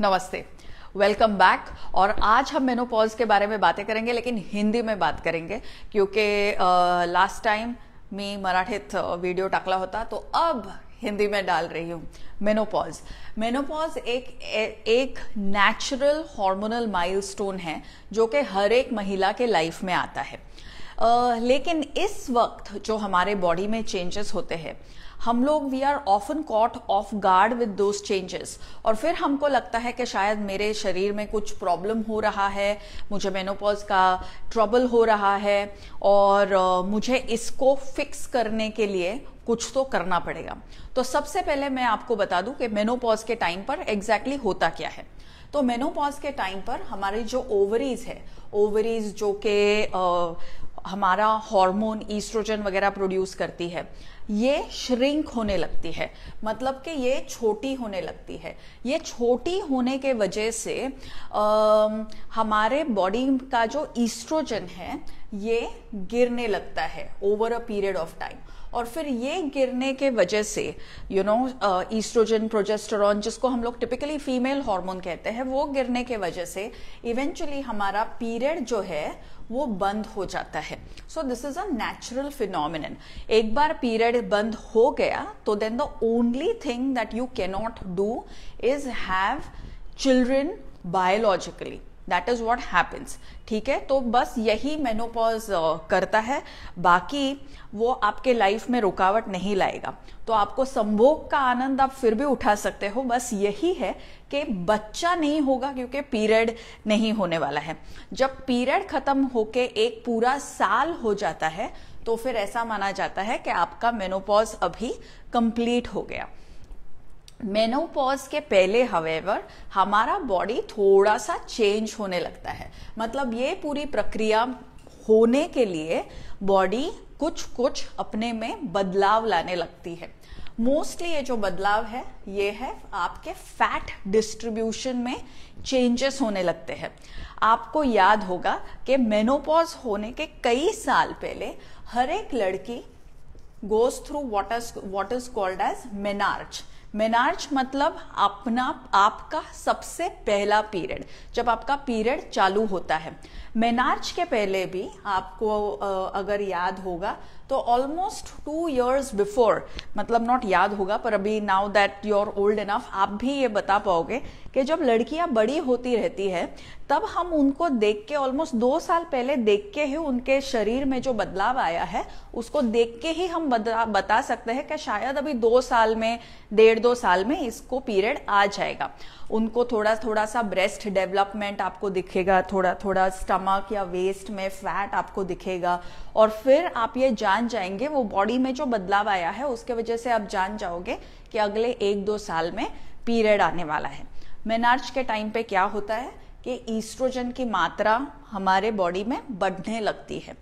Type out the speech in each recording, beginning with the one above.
नमस्ते welcome back और आज हम मेनोपॉज के बारे में बातें करेंगे लेकिन हिंदी में बात करेंगे क्योंकि लास्ट टाइम मी मराठीत वीडियो टाकला होता तो अब हिंदी में डाल रही हूँ मेनोपॉज मेनोपॉज एक ए, एक नेचुरल हार्मोनल माइलस्टोन है जो कि हर एक महिला के लाइफ में आता है आ, लेकिन इस वक्त जो हमारे बॉडी में चेंजेस होते हैं हम लोग we are often caught off guard with those changes और फिर हमको लगता है कि शायद मेरे शरीर में कुछ प्रॉब्लम हो रहा है मुझे मेनोपॉज का ट्रबल हो रहा है और मुझे इसको फिक्स करने के लिए कुछ तो करना पड़ेगा तो सबसे पहले मैं आपको बता दूं कि मेनोपॉज के टाइम पर एग्जैक्टली exactly होता क्या है तो मेनोपॉज के टाइम पर हमारी जो ओवरीज है ओवरीज जो के हमारा हार्मोन ईस्ट्रोजन वगैरह प्रोड्यूस करती है ये श्रिंक होने लगती है मतलब कि ये छोटी होने लगती है ये छोटी होने के वजह से आ, हमारे बॉडी का जो ईस्ट्रोजन है ये गिरने लगता है over a period of time और फिर ये गिरने के वजह से यू नो ईस्ट्रोजन प्रोजेस्टोरॉन जिसको हम लोग टिपिकली फीमेल हार्मोन कहते हैं वो गिरने के वजह से इवेंचुअली हमारा पीरियड जो है वो बंद हो जाता है so this is a natural phenomenon एक बार पीरियड बंद हो गया तो then the only thing that you cannot do is have children biologically that is what happens ठीक है तो बस यही मेनोपॉज uh, करता है बाकी वो आपके लाइफ में रुकावट नहीं लाएगा तो आपको संभोग का आनंद आप फिर भी उठा सकते हो बस यही है कि बच्चा नहीं होगा क्योंकि पीरियड नहीं होने वाला है जब पीरियड खत्म होके एक पूरा साल हो जाता है तो फिर ऐसा माना जाता है कि आपका मेनोपॉज अभी कंप्लीट हो गया मेनोपॉज के पहले हवेवर हमारा बॉडी थोड़ा सा चेंज होने लगता है मतलब ये पूरी प्रक्रिया होने के लिए बॉडी कुछ कुछ अपने में बदलाव लाने लगती है मोस्टली ये जो बदलाव है ये है आपके फैट डिस्ट्रीब्यूशन में चेंजेस होने लगते हैं आपको याद होगा कि मेनोपॉज होने के कई साल पहले हर एक लड़की goes through what is called as menarche menarche मतलब अपना आपका सबसे पहला पीरियड जब आपका पीरियड चालू होता है मेनार्च के पहले भी आपको अगर याद होगा तो ऑलमोस्ट टू इयर्स बिफोर मतलब नॉट याद होगा पर अभी now that you are old enough आप भी ये बता पाओगे कि जब लड़कियां बड़ी होती रहती है तब हम उनको देख के ऑलमोस्ट दो साल पहले देख के ही उनके शरीर में जो बदलाव आया है उसको देख के ही हम बता सकते हैं कि शायद अभी दो साल में डेढ़ दो साल में इसको पीरियड आ जाएगा उनको थोड़ा थोड़ा सा ब्रेस्ट डेवलपमेंट आपको दिखेगा थोड़ा थोड़ा स्टमक या वेस्ट में फैट आपको दिखेगा और फिर आप ये जान जाएंगे वो बॉडी में जो बदलाव आया है उसके वजह से आप जान जाओगे कि अगले एक दो साल में पीरियड आने वाला है मेनार्च के टाइम पे क्या होता है कि ईस्ट्रोजन की मात्रा हमारे बॉडी में बढ़ने लगती है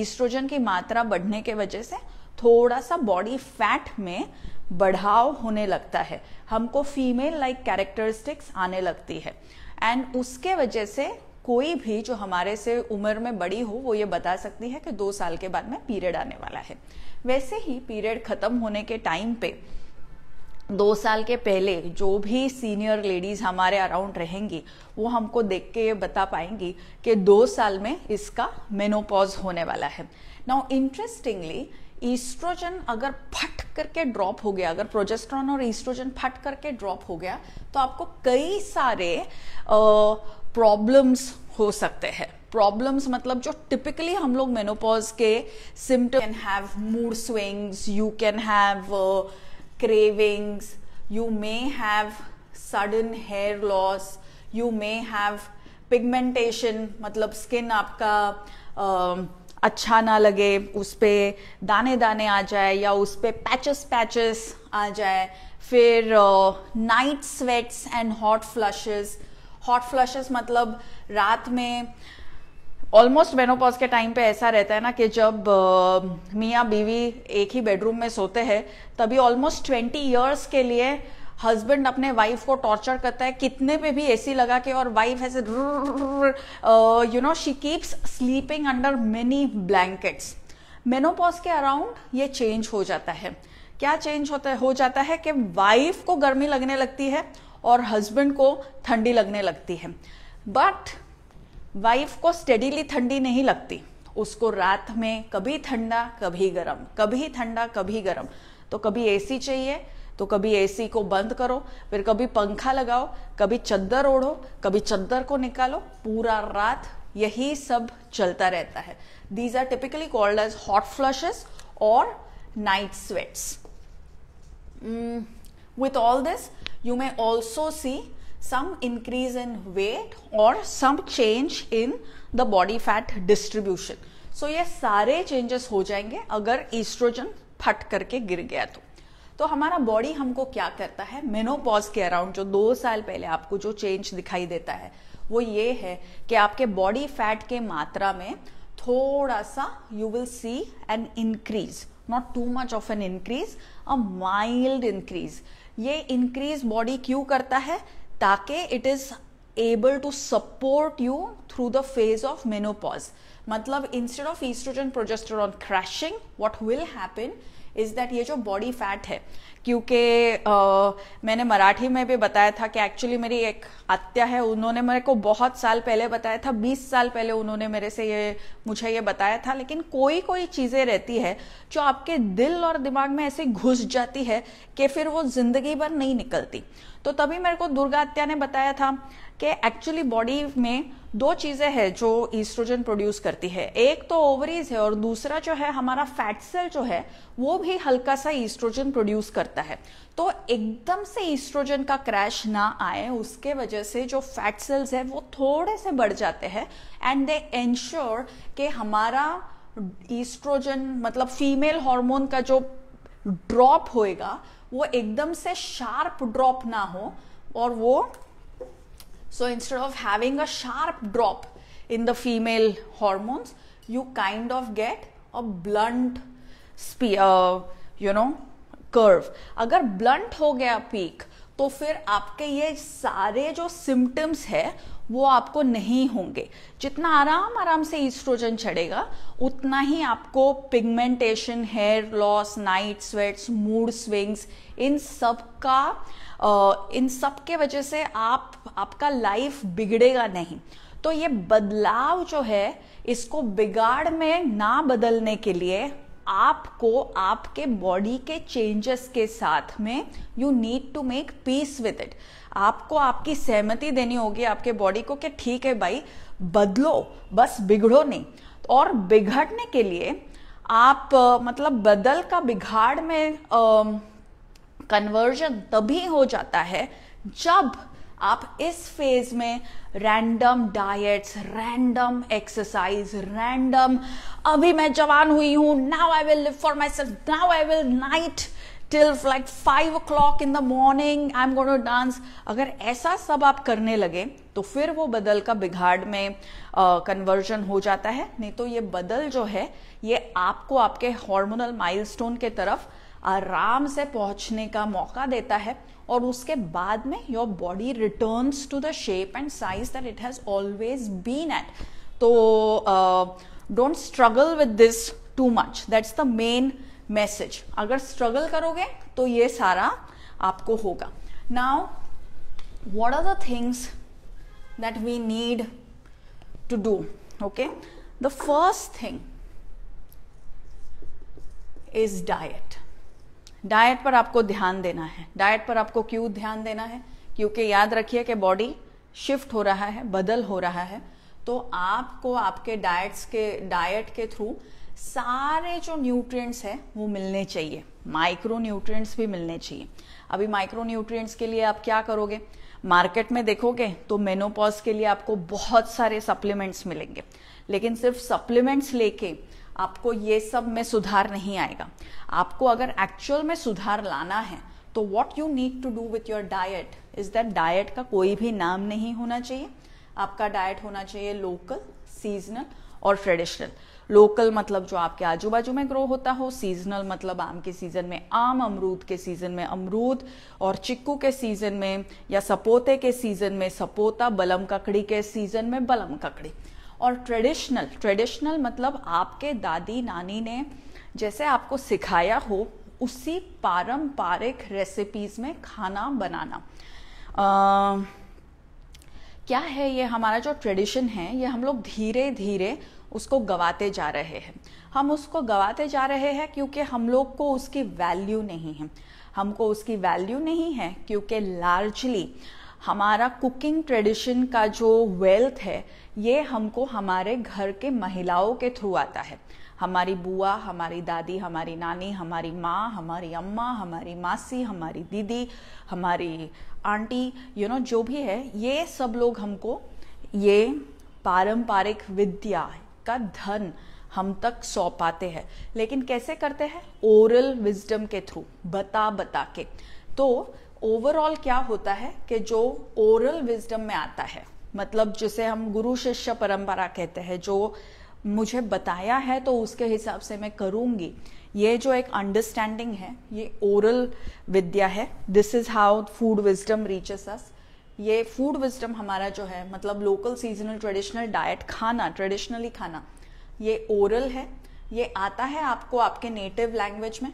ईस्ट्रोजन की मात्रा बढ़ने के वजह से थोड़ा सा बॉडी फैट में बढ़ाव होने लगता है हमको फीमेल लाइक कैरेक्टरिस्टिक्स आने लगती है एंड उसके वजह से कोई भी जो हमारे से उम्र में बड़ी हो वो ये बता सकती है कि दो साल के बाद में पीरियड आने वाला है वैसे ही पीरियड खत्म होने के टाइम पे दो साल के पहले जो भी सीनियर लेडीज़ हमारे अराउंड रहेंगी वो हमको देख के ये बता पाएंगी कि दो साल में इसका मेनोपॉज होने वाला है नाउ इंटरेस्टिंगली ईस्ट्रोजन अगर फट करके ड्रॉप हो गया अगर प्रोजेस्ट्रॉन और ईस्ट्रोजन फट करके ड्रॉप हो गया तो आपको कई सारे प्रॉब्लम्स हो सकते हैं प्रॉब्लम्स मतलब जो टिपिकली हम लोग मेनोपॉज के symptom can have mood swings you can have cravings, you may have sudden hair loss, you may have pigmentation मतलब स्किन आपका आ, अच्छा ना लगे उस पर दाने दाने आ जाए या उस पर पैचेस पैचेस आ जाए फिर night sweats and hot flushes hot flushes मतलब रात में ऑलमोस्ट मेनोपॉज के टाइम पे ऐसा रहता है ना कि जब uh, मियाँ बीवी एक ही बेडरूम में सोते हैं तभी ऑलमोस्ट ट्वेंटी ईयर्स के लिए हस्बैंड अपने वाइफ को टॉर्चर करता है कितने पे भी एसी लगा के और वाइफ ऐसे you know she keeps sleeping under many blankets menopause के अराउंड ये चेंज हो जाता है क्या चेंज होता है हो जाता है कि वाइफ को गर्मी लगने लगती है और हस्बैंड को ठंडी लगने लगती है बट वाइफ को स्टेडीली ठंडी नहीं लगती उसको रात में कभी ठंडा कभी गर्म कभी ठंडा कभी गर्म तो कभी एसी चाहिए तो कभी एसी को बंद करो फिर कभी पंखा लगाओ कभी चद्दर ओढ़ो कभी चद्दर को निकालो पूरा रात यही सब चलता रहता है these are typically called as hot flushes और night sweats with all this you may also see some increase in weight or some change in the body fat distribution. So ये सारे changes हो जाएंगे अगर estrogen फट करके गिर गया तो तो हमारा बॉडी हमको क्या करता है मेनोपॉज के अराउंड जो दो साल पहले आपको जो चेंज दिखाई देता है वो ये है कि आपके बॉडी फैट के मात्रा में थोड़ा सा you will see an increase not too much of an increase a mild increase ये इंक्रीज बॉडी क्यों करता है ताकि it is able to support you through the phase of menopause मतलब instead of estrogen progesterone crashing what will happen is that ये जो body fat है क्योंकि मैंने मराठी में भी बताया था कि एक्चुअली मेरी एक आत्या है उन्होंने मेरे को बहुत साल पहले बताया था 20 साल पहले उन्होंने मेरे से ये मुझे ये बताया था लेकिन कोई कोई चीज़ें रहती है जो आपके दिल और दिमाग में ऐसे घुस जाती है कि फिर वो जिंदगी भर नहीं निकलती तो तभी मेरे को दुर्गा आत्या ने बताया था कि एक्चुअली बॉडी में दो चीज़ें हैं जो ईस्ट्रोजन प्रोड्यूस करती है एक तो ओवरीज है और दूसरा जो है हमारा फैट सेल जो है वो भी हल्का सा ईस्ट्रोजन प्रोड्यूस करता करता है तो एकदम से ईस्ट्रोजन का क्रैश ना आए उसके वजह से जो फैट सेल्स है वो थोड़े से बढ़ जाते हैं एंड दे एंश्योर कि हमारा ईस्ट्रोजन मतलब फीमेल हार्मोन का जो ड्रॉप होएगा वो एकदम से शार्प ड्रॉप ना हो और वो so instead of having a sharp drop in the female hormones you kind of get a blunt you know curve अगर ब्लंट हो गया पीक तो फिर आपके ये सारे जो सिम्टम्स है वो आपको नहीं होंगे जितना आराम आराम से ईस्ट्रोजन चढ़ेगा उतना ही आपको pigmentation hair loss night sweats mood swings इन सब का इन सब के वजह से आप आपका लाइफ बिगड़ेगा नहीं तो ये बदलाव जो है इसको बिगाड़ में ना बदलने के लिए आपको आपके बॉडी के चेंजेस के साथ में you need to make peace with it आपको आपकी सहमति देनी होगी आपके बॉडी को कि ठीक है भाई बदलो बस बिगड़ो नहीं और बिगड़ने के लिए आप मतलब बदल का बिगाड़ में कन्वर्जन तभी हो जाता है जब आप इस फेज में random diets random exercise random अभी मैं जवान हुई हूं now I will live for myself now I will night till like five o'clock in the morning I am to dance अगर ऐसा सब आप करने लगे तो फिर वो बदल का बिगाड़ में कन्वर्जन हो जाता है नहीं तो ये बदल जो है ये आपको आपके हॉर्मोनल माइलस्टोन के तरफ आराम से पहुंचने का मौका देता है और उसके बाद में your body returns to the shape and size that it has always been at तो don't struggle with this too much that's the main message अगर स्ट्रगल करोगे तो ये सारा आपको होगा now what are the things that we need to do okay the first thing is diet diet पर आपको ध्यान देना है डाइट पर आपको क्यों ध्यान देना है क्योंकि याद रखिए कि बॉडी शिफ्ट हो रहा है बदल हो रहा है तो आपको आपके डाइट्स के डाइट के थ्रू सारे जो न्यूट्रिएंट्स हैं वो मिलने चाहिए माइक्रो न्यूट्रिएंट्स भी मिलने चाहिए अभी माइक्रो न्यूट्रिएंट्स के लिए आप क्या करोगे मार्केट में देखोगे तो मेनोपॉज के लिए आपको बहुत सारे सप्लीमेंट्स मिलेंगे लेकिन सिर्फ सप्लीमेंट्स लेके आपको ये सब में सुधार नहीं आएगा आपको अगर एक्चुअल में सुधार लाना है तो what you need to do with your diet is that diet का कोई भी नाम नहीं होना चाहिए आपका डाइट होना चाहिए लोकल सीजनल और ट्रेडिशनल लोकल मतलब जो आपके आजू बाजू में ग्रो होता हो सीजनल मतलब आम के सीजन में आम अमरूद के सीजन में अमरूद और चिक्कू के सीजन में या सपोते के सीजन में सपोता बलम ककड़ी के सीजन में बलम ककड़ी और ट्रेडिशनल ट्रेडिशनल मतलब आपके दादी नानी ने जैसे आपको सिखाया हो उसी पारंपरिक रेसिपीज में खाना बनाना आ, क्या है ये हमारा जो ट्रेडिशन है ये हम लोग धीरे धीरे उसको गवाते जा रहे हैं हम उसको गवाते जा रहे हैं क्योंकि हम लोग को उसकी वैल्यू नहीं है हमको उसकी वैल्यू नहीं है क्योंकि लार्जली हमारा कुकिंग ट्रेडिशन का जो वेल्थ है ये हमको हमारे घर के महिलाओं के थ्रू आता है हमारी बुआ हमारी दादी हमारी नानी हमारी माँ हमारी अम्मा हमारी मासी हमारी दीदी हमारी आंटी यू नो जो भी है ये सब लोग हमको ये पारंपरिक विद्या का धन हम तक सौंपाते पाते हैं लेकिन कैसे करते हैं ओरल विजडम के थ्रू बता बता के तो ओवरऑल क्या होता है कि जो ओरल विजडम में आता है मतलब जिसे हम गुरु शिष्य परंपरा कहते हैं जो मुझे बताया है तो उसके हिसाब से मैं करूंगी ये जो एक अंडरस्टैंडिंग है ये ओरल विद्या है this is how food wisdom reaches us ये फूड विजडम हमारा जो है मतलब लोकल सीजनल ट्रेडिशनल डाइट खाना ट्रेडिशनली खाना ये ओरल है ये आता है आपको आपके नेटिव लैंग्वेज में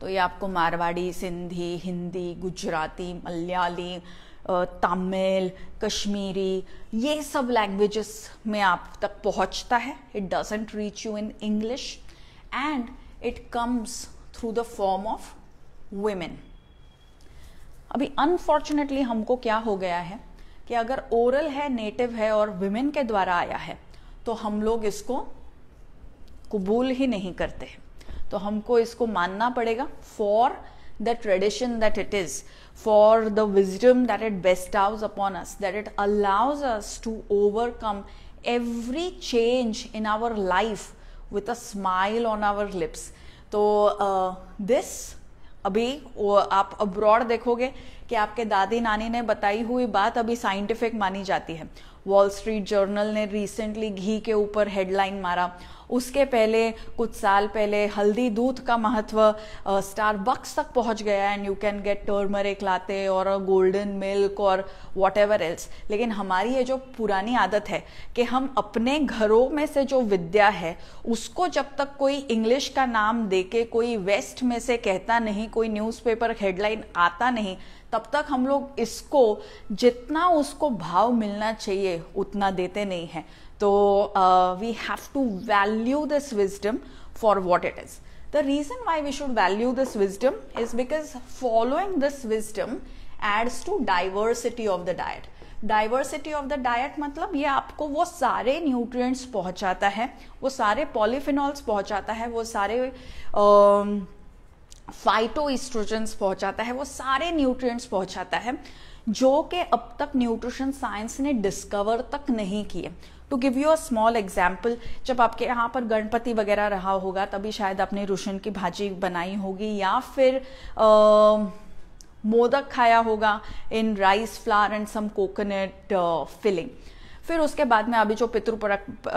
तो ये आपको मारवाड़ी सिंधी हिंदी गुजराती मलयाली तमिल कश्मीरी ये सब लैंग्वेजेस में आप तक पहुंचता है it doesn't reach you in English and it comes through the form of women अभी अनफॉर्चुनेटली हमको क्या हो गया है कि अगर ओरल है नेटिव है और विमेन के द्वारा आया है तो हम लोग इसको कबूल ही नहीं करते हैं तो हमको इसको मानना पड़ेगा for the tradition that it is for the wisdom that it bestows upon us, that it allows us to overcome every change in our life with a smile on our lips. तो this अभी आप abroad देखोगे कि आपके दादी नानी ने बताई हुई बात अभी साइंटिफिक मानी जाती है वॉल स्ट्रीट जर्नल ने रिसेंटली घी के ऊपर हेडलाइन मारा उसके पहले कुछ साल पहले हल्दी दूध का महत्व स्टारबक्स तक पहुंच गया and you can get turmeric latte और गोल्डन मिल्क और वॉट एवर एल्स लेकिन हमारी ये जो पुरानी आदत है कि हम अपने घरों में से जो विद्या है उसको जब तक कोई इंग्लिश का नाम दे के कोई वेस्ट में से कहता नहीं कोई न्यूज़पेपर हेडलाइन आता नहीं तब तक हम लोग इसको जितना उसको भाव मिलना चाहिए उतना देते नहीं हैं तो we have to value this wisdom for what it is the reason why we should value this wisdom is because following this wisdom adds to diversity of the diet diversity of the diet मतलब ये आपको वो सारे nutrients पहुंचाता है वो सारे polyphenols पहुंचाता है वो सारे uh, फाइटो ईस्ट्रोजेंस पहुंचाता है वो सारे न्यूट्रिएंट्स पहुंचाता है जो कि अब तक न्यूट्रिशन साइंस ने डिस्कवर तक नहीं किए to give you a small example जब आपके यहाँ पर गणपति वगैरह रहा होगा तभी शायद आपने रोशन की भाजी बनाई होगी या फिर आ, मोदक खाया होगा in rice flour and some coconut filling फिर उसके बाद में अभी जो पितृ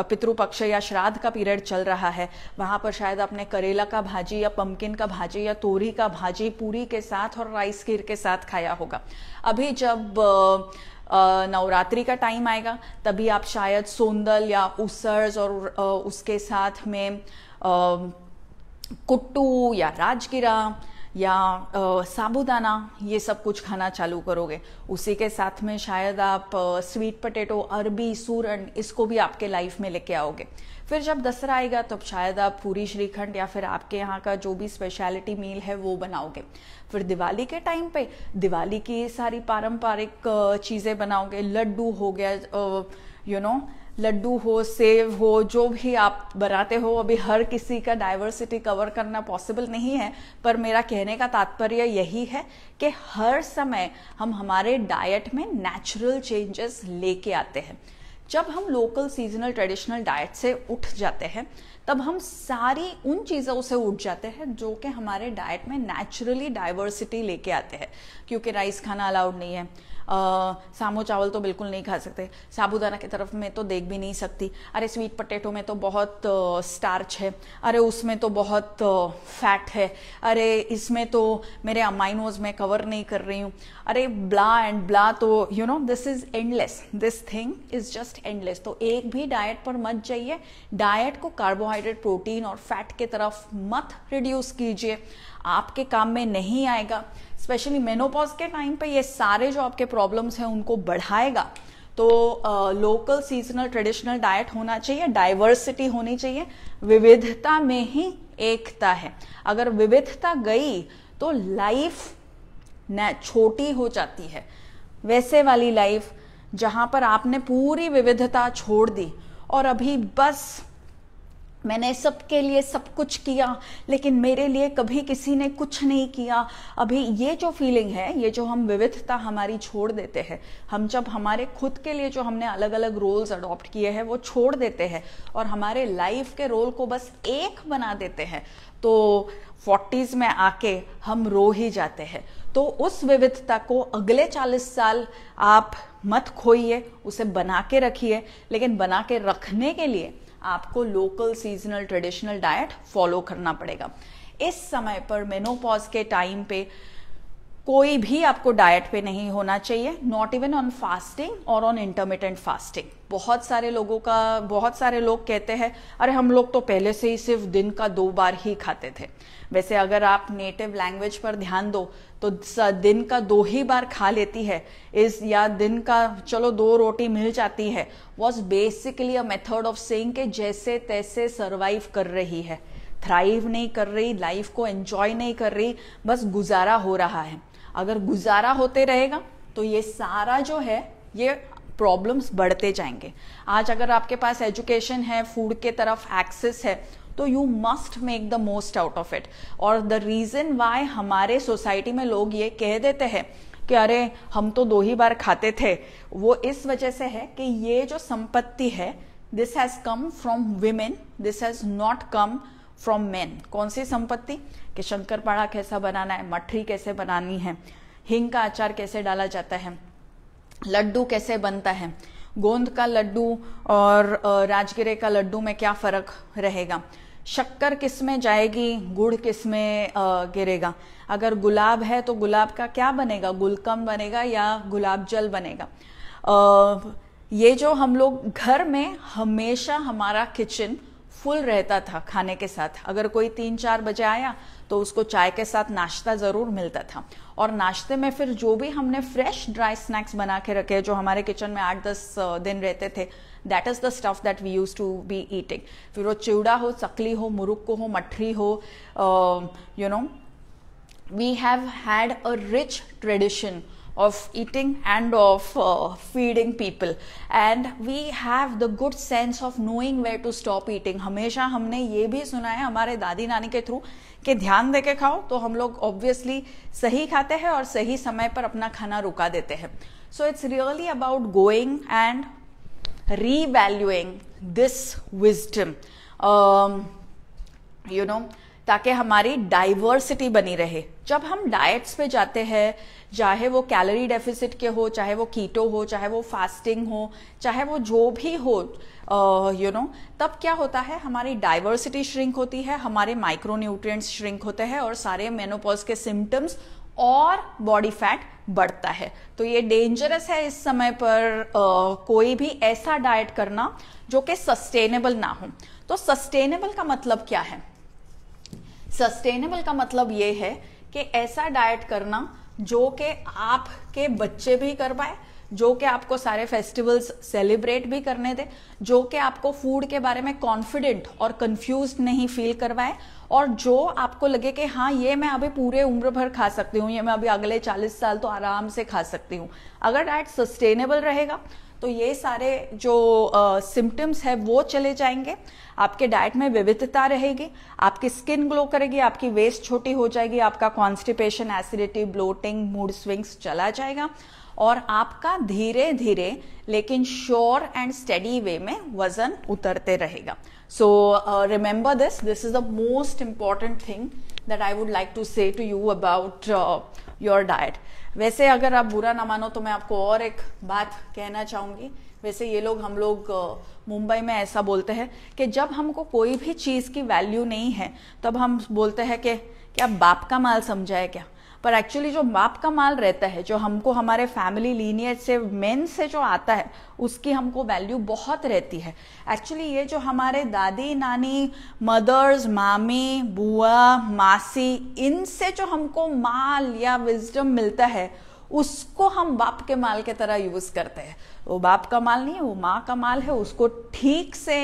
पितृपक्ष या श्राद्ध का पीरियड चल रहा है वहां पर शायद आपने करेला का भाजी या पंपकिन का भाजी या तोरी का भाजी पूरी के साथ और राइस खीर के साथ खाया होगा अभी जब नवरात्रि का टाइम आएगा तभी आप शायद सोंदल या उसर्स और उसके साथ में कुट्टू या राजगिरा या साबूदाना ये सब कुछ खाना चालू करोगे उसी के साथ में शायद आप स्वीट पटेटो अरबी सूरन इसको भी आपके लाइफ में लेके आओगे फिर जब दसरा आएगा तब तो शायद आप पूरी श्रीखंड या फिर आपके यहाँ का जो भी स्पेशलिटी मील है वो बनाओगे फिर दिवाली के टाइम पे दिवाली की सारी पारंपरिक चीज़ें बनाओगे लड्डू हो गया यू नो लड्डू हो सेव हो जो भी आप बनाते हो अभी हर किसी का डाइवर्सिटी कवर करना पॉसिबल नहीं है पर मेरा कहने का तात्पर्य यही है कि हर समय हम हमारे डाइट में नेचुरल चेंजेस लेके आते हैं जब हम लोकल सीजनल ट्रेडिशनल डाइट से उठ जाते हैं तब हम सारी उन चीज़ों से उठ जाते हैं जो कि हमारे डाइट में नेचुरली डाइवर्सिटी लेके आते हैं क्योंकि राइस खाना अलाउड नहीं है सामो चावल तो बिल्कुल नहीं खा सकते साबूदाना की तरफ में तो देख भी नहीं सकती अरे स्वीट पटेटो में तो बहुत स्टार्च है अरे उसमें तो बहुत फैट है अरे इसमें तो मेरे अमाइनोज मैं कवर नहीं कर रही हूँ अरे ब्ला एंड ब्ला तो you know this is endless this thing is just endless तो एक भी डाइट पर मत जाइए डाइट को कार्बोहाइड्रेट प्रोटीन और फैट के तरफ मत रिड्यूस कीजिए आपके काम में नहीं आएगा स्पेशली मेनोपॉज के टाइम पे ये सारे जो आपके प्रॉब्लम्स हैं उनको बढ़ाएगा तो लोकल सीजनल ट्रेडिशनल डाइट होना चाहिए डाइवर्सिटी होनी चाहिए विविधता में ही एकता है अगर विविधता गई तो लाइफ न छोटी हो जाती है वैसे वाली लाइफ जहां पर आपने पूरी विविधता छोड़ दी और अभी बस मैंने सबके लिए सब कुछ किया लेकिन मेरे लिए कभी किसी ने कुछ नहीं किया अभी ये जो फीलिंग है ये जो हम विविधता हमारी छोड़ देते हैं हम जब हमारे खुद के लिए जो हमने अलग अलग रोल्स अडॉप्ट किए हैं वो छोड़ देते हैं और हमारे लाइफ के रोल को बस एक बना देते हैं तो फोर्टीज़ में आके हम रो ही जाते हैं तो उस विविधता को अगले चालीस साल आप मत खोइए उसे बना के रखिए लेकिन बना के रखने के लिए आपको local seasonal traditional diet follow करना पड़ेगा इस समय पर मेनोपॉज के टाइम पे कोई भी आपको डाइट पे नहीं होना चाहिए नॉट इवन ऑन फास्टिंग और ऑन इंटरमीडियंट फास्टिंग बहुत सारे लोगों का बहुत सारे लोग कहते हैं अरे हम लोग तो पहले से ही सिर्फ दिन का दो बार ही खाते थे वैसे अगर आप नेटिव लैंग्वेज पर ध्यान दो तो दिन का दो ही बार खा लेती है इस या दिन का चलो दो रोटी मिल जाती है was basically a method of saying के जैसे तैसे सर्वाइव कर रही है थ्राइव नहीं कर रही लाइफ को एंजॉय नहीं कर रही बस गुजारा हो रहा है अगर गुजारा होते रहेगा तो ये सारा जो है ये प्रॉब्लम्स बढ़ते जाएंगे आज अगर आपके पास एजुकेशन है फूड के तरफ एक्सेस है तो you must make the most out of it और द रीजन वाई हमारे सोसाइटी में लोग ये कह देते हैं कि अरे हम तो दो ही बार खाते थे वो इस वजह से है कि ये जो संपत्ति है this has come from women this has not come from men कौन सी संपत्ति कि शंकर पाड़ा कैसा बनाना है मठरी कैसे बनानी है हिंग का अचार कैसे डाला जाता है लड्डू कैसे बनता है गोंद का लड्डू और राजगिरे का लड्डू में क्या फर्क रहेगा शक्कर किस में जाएगी गुड़ किस में गिरेगा अगर गुलाब है तो गुलाब का क्या बनेगा गुलकम बनेगा या गुलाब जल बनेगा आ, ये जो हम लोग घर में हमेशा हमारा किचन फुल रहता था खाने के साथ अगर कोई तीन चार बजे आया तो उसको चाय के साथ नाश्ता ज़रूर मिलता था और नाश्ते में फिर जो भी हमने फ्रेश ड्राई स्नैक्स बना के रखे जो हमारे किचन में आठ दस दिन रहते थे that is the stuff that we used to be eating फिर वो चिवड़ा हो चकली हो मुरुक्को हो मठरी हो you know we have had a rich tradition of eating and of uh, feeding people and we have the good sense of knowing where to stop eating हमेशा हमने ये भी सुना है हमारे दादी नानी के थ्रू कि ध्यान दे के खाओ तो हम लोग ऑब्वियसली सही खाते हैं और सही समय पर अपना खाना रुका देते हैं so it's really about going and revaluing this wisdom you know ताकि हमारी डाइवर्सिटी बनी रहे जब हम डाइट्स पे जाते हैं चाहे वो कैलोरी डेफिसिट के हो चाहे वो कीटो हो चाहे वो फास्टिंग हो चाहे वो जो भी हो यू नो तब क्या होता है हमारी डाइवर्सिटी श्रिंक होती है हमारे माइक्रोन्यूट्रिएंट्स श्रिंक होते हैं और सारे मेनोपॉज के सिम्टम्स और बॉडी फैट बढ़ता है तो ये डेंजरस है इस समय पर आ, कोई भी ऐसा डाइट करना जो कि सस्टेनेबल ना हो तो सस्टेनेबल का मतलब क्या है सस्टेनेबल का मतलब ये है कि ऐसा डाइट करना जो कि आपके बच्चे भी कर पाए जो कि आपको सारे फेस्टिवल्स सेलिब्रेट भी करने दे जो कि आपको फूड के बारे में कॉन्फिडेंट और कंफ्यूज नहीं फील करवाए और जो आपको लगे कि हाँ ये मैं अभी पूरे उम्र भर खा सकती हूँ ये मैं अभी अगले 40 साल तो आराम से खा सकती हूँ अगर डाइट सस्टेनेबल रहेगा तो ये सारे जो सिम्टम्स है वो चले जाएंगे आपके डाइट में विविधता रहेगी आपकी स्किन ग्लो करेगी आपकी वेस्ट छोटी हो जाएगी आपका constipation acidity bloating mood swings चला जाएगा और आपका धीरे धीरे लेकिन श्योर एंड स्टडी वे में वजन उतरते रहेगा So uh, remember this. This is the most important thing that I would like to say to you about uh, your diet. वैसे अगर आप बुरा ना मानो तो मैं आपको और एक बात कहना चाहूंगी वैसे ये लोग हम लोग uh, मुंबई में ऐसा बोलते हैं कि जब हमको कोई भी चीज़ की वैल्यू नहीं है तब हम बोलते हैं कि क्या बाप का माल समझा है क्या पर एक्चुअली जो बाप का माल रहता है जो हमको हमारे फैमिली लीनियर से मेन से जो आता है उसकी हमको वैल्यू बहुत रहती है एक्चुअली ये जो हमारे दादी नानी मदर्स मामी बुआ मासी इनसे जो हमको माल या विजडम मिलता है उसको हम बाप के माल के तरह यूज़ करते हैं वो बाप का माल नहीं है वो माँ का माल है उसको ठीक से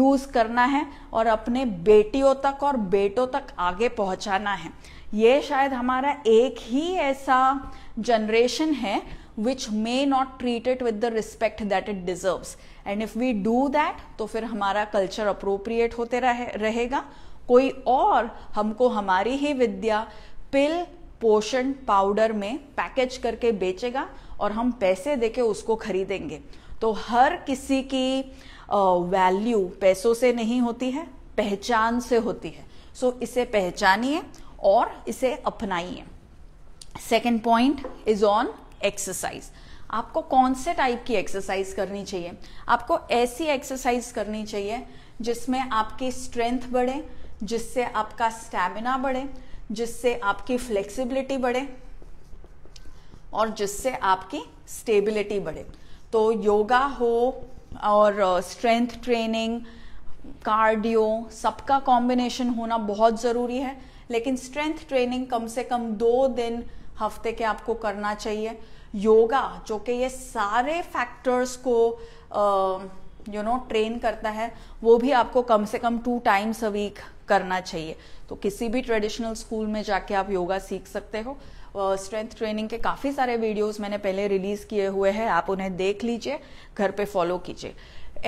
यूज़ करना है और अपने बेटियों तक और बेटों तक आगे पहुंचाना है ये शायद हमारा एक ही ऐसा जनरेशन है which may not treat it with the respect that it deserves and if we do that तो फिर हमारा कल्चर अप्रोप्रिएट होते रहे, रहेगा कोई और हमको हमारी ही विद्या पिल पोषण पाउडर में पैकेज करके बेचेगा और हम पैसे देके उसको खरीदेंगे तो हर किसी की वैल्यू पैसों से नहीं होती है पहचान से होती है सो so, इसे पहचानिए और इसे अपनाइए second point is on exercise आपको कौन से टाइप की एक्सरसाइज करनी चाहिए आपको ऐसी एक्सरसाइज करनी चाहिए जिसमें आपकी स्ट्रेंथ बढ़े जिससे आपका स्टेमिना बढ़े जिससे आपकी फ्लेक्सिबिलिटी बढ़े और जिससे आपकी स्टेबिलिटी बढ़े तो योगा हो और स्ट्रेंथ ट्रेनिंग कार्डियो सबका कॉम्बिनेशन होना बहुत ज़रूरी है लेकिन स्ट्रेंथ ट्रेनिंग कम से कम दो दिन हफ्ते के आपको करना चाहिए योगा जो कि ये सारे फैक्टर्स को यू नो ट्रेन करता है वो भी आपको कम से कम टू टाइम्स अ वीक करना चाहिए तो किसी भी ट्रेडिशनल स्कूल में जाके आप योगा सीख सकते हो स्ट्रेंथ uh, ट्रेनिंग के काफ़ी सारे वीडियोस मैंने पहले रिलीज़ किए हुए हैं आप उन्हें देख लीजिए घर पे फॉलो कीजिए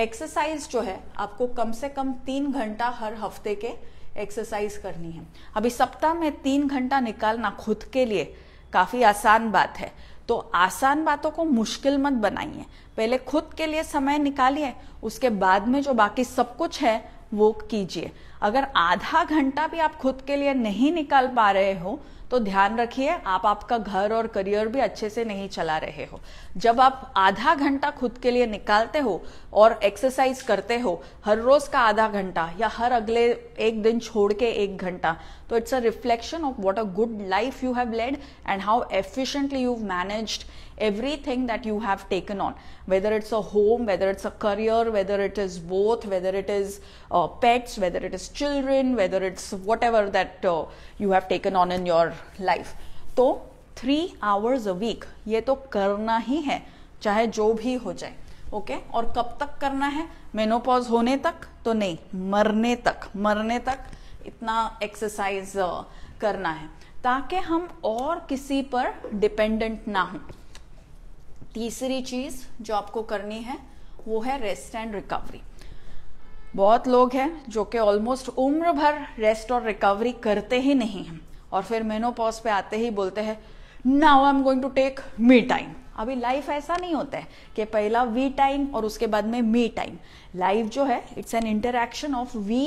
एक्सरसाइज जो है आपको कम से कम तीन घंटा हर हफ्ते के एक्सरसाइज करनी है अभी सप्ताह में तीन घंटा निकालना खुद के लिए काफ़ी आसान बात है तो आसान बातों को मुश्किल मत बनाइए पहले खुद के लिए समय निकालिए उसके बाद में जो बाकी सब कुछ है वो कीजिए अगर आधा घंटा भी आप खुद के लिए नहीं निकाल पा रहे हो तो ध्यान रखिए आप आपका घर और करियर भी अच्छे से नहीं चला रहे हो जब आप आधा घंटा खुद के लिए निकालते हो और एक्सरसाइज करते हो हर रोज का आधा घंटा या हर अगले एक दिन छोड़ के एक घंटा तो it's a reflection of what a good life you have led and how efficiently you managed everything that you have taken on whether it's a home whether it's a career whether it is both whether it is uh, pets whether it is children whether it's whatever that uh, you have taken on in your life so three hours a week ye to karna hi hai chahe jo bhi ho jaye okay okay? और कब तक करना है menopause होने तक तो नहीं मरने तक मरने तक इतना एक्सरसाइज करना है ताकि हम और किसी पर डिपेंडेंट ना हों तीसरी चीज़ जो आपको करनी है वो है रेस्ट एंड रिकवरी बहुत लोग हैं जो कि ऑलमोस्ट उम्र भर रेस्ट और रिकवरी करते ही नहीं हैं और फिर मेनोपॉज पे आते ही बोलते हैं now I am going to take me time अभी लाइफ ऐसा नहीं होता है कि पहला वी टाइम और उसके बाद में मी टाइम लाइफ जो है it's an interaction of we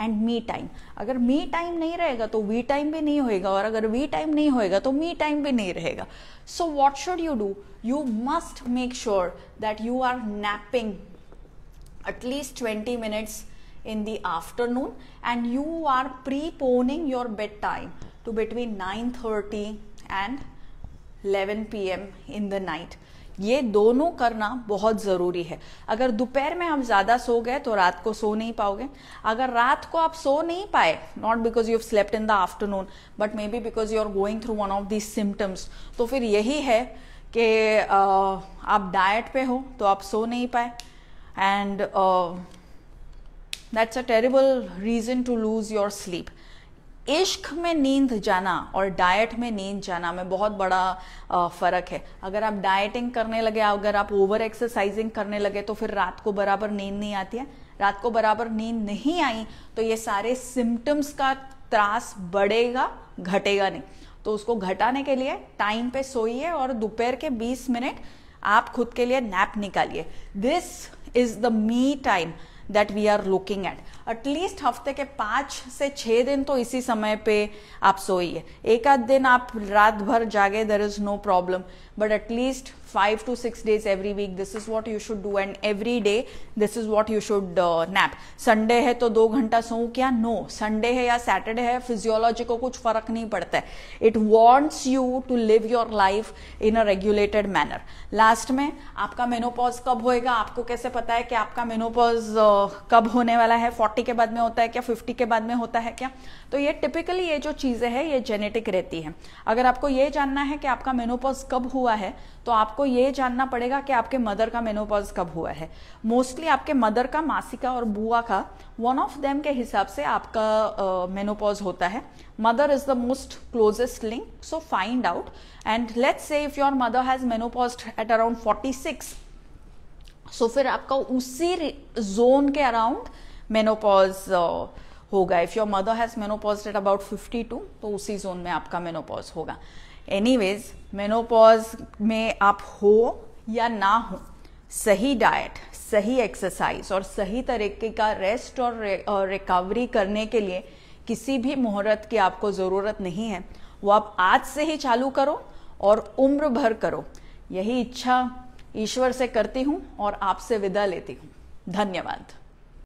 and me time अगर मी टाइम नहीं रहेगा तो वी टाइम भी नहीं होएगा और अगर वी टाइम नहीं होएगा तो मी टाइम भी नहीं रहेगा so what should you do you must make sure that you are napping at least twenty minutes you are preponing your bed time to between nine thirty and eleven 11 pm in the night ये दोनों करना बहुत ज़रूरी है अगर दोपहर में आप ज़्यादा सो गए तो रात को सो नहीं पाओगे अगर रात को आप सो नहीं पाए not because you slept in the afternoon but may be because you are going through one of these symptoms तो फिर यही है कि uh, आप डाइट पे हो तो आप सो नहीं पाए and that's a terrible reason to lose your sleep इश्क में नींद जाना और डाइट में नींद जाना में बहुत बड़ा फ़र्क है अगर आप डाइटिंग करने लगे अगर आप ओवर एक्सरसाइजिंग करने लगे तो फिर रात को बराबर नींद नहीं आती है रात को बराबर नींद नहीं आई तो ये सारे सिम्टम्स का त्रास बढ़ेगा घटेगा नहीं तो उसको घटाने के लिए टाइम पे सोइए और दोपहर के 20 मिनट आप खुद के लिए नैप निकालिए this is the me time that we are looking at at least हफ्ते के पांच से छह दिन तो इसी समय पे आप सोइए एक आध दिन आप रात भर जागे there is no problem but at least five to six days every week this is what you should do and every day this is what you should uh, nap sunday hai to do ghanta so kya no. sunday hai ya saturday hai physiology ko kuch farak nahi padta hai it wants you to live your life in a regulated manner last mein aapka menopause kab hoega aapko kaise pata hai ki aapka menopause uh, kab hone wala hai 40 ke baad mein hota hai kya 50 ke baad mein hota hai kya to ye typically ye jo cheeze hai ye genetic rehti hai agar aapko ye janna hai ki aapka menopause kab hua hai तो आपको ये जानना पड़ेगा कि आपके mother का menopause कब हुआ है मोस्टली आपके मदर का मासिका और बुआ का वन ऑफ देम के हिसाब से आपका मेनोपॉज uh, होता है mother is the most closest link so find out and let's say if your mother has menopause at around forty six so फिर आपका उसी जोन के अराउंड मेनोपॉज होगा if your mother has menopause at about fifty two तो उसी zone में आपका menopause होगा एनी वेज मेनोपॉज में आप हो या ना हो सही डाइट सही एक्सरसाइज और सही तरीके का रेस्ट और, रे, और रिकवरी करने के लिए किसी भी मुहूर्त की आपको ज़रूरत नहीं है वो आप आज से ही चालू करो और उम्र भर करो यही इच्छा ईश्वर से करती हूँ और आपसे विदा लेती हूँ धन्यवाद